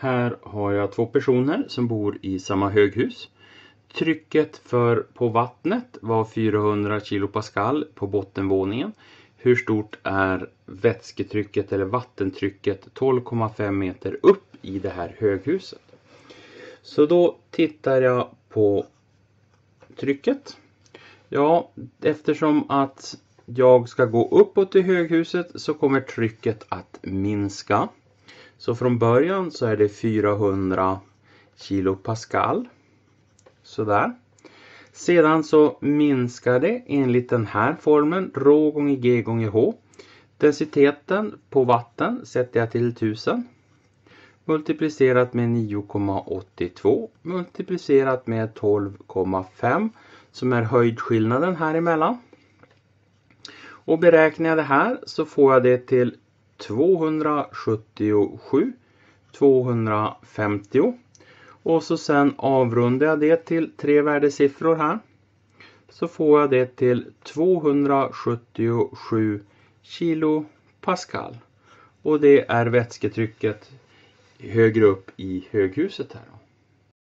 Här har jag två personer som bor i samma höghus. Trycket för, på vattnet var 400 kilopascal på bottenvåningen. Hur stort är vätsketrycket eller vattentrycket 12,5 meter upp i det här höghuset? Så då tittar jag på trycket. Ja, eftersom att jag ska gå uppåt i höghuset så kommer trycket att minska. Så från början så är det 400 kilopascal. Sådär. Sedan så minskar det enligt den här formeln, rå gånger g gånger h. Densiteten på vatten sätter jag till 1000. Multiplicerat med 9,82 multiplicerat med 12,5 som är höjdskillnaden här emellan. Och beräknar jag det här så får jag det till 277 250 och så sen avrundar jag det till tre värdesiffror här. Så får jag det till 277 kilopascal. Och det är vätsketrycket högre upp i höghuset här. Då.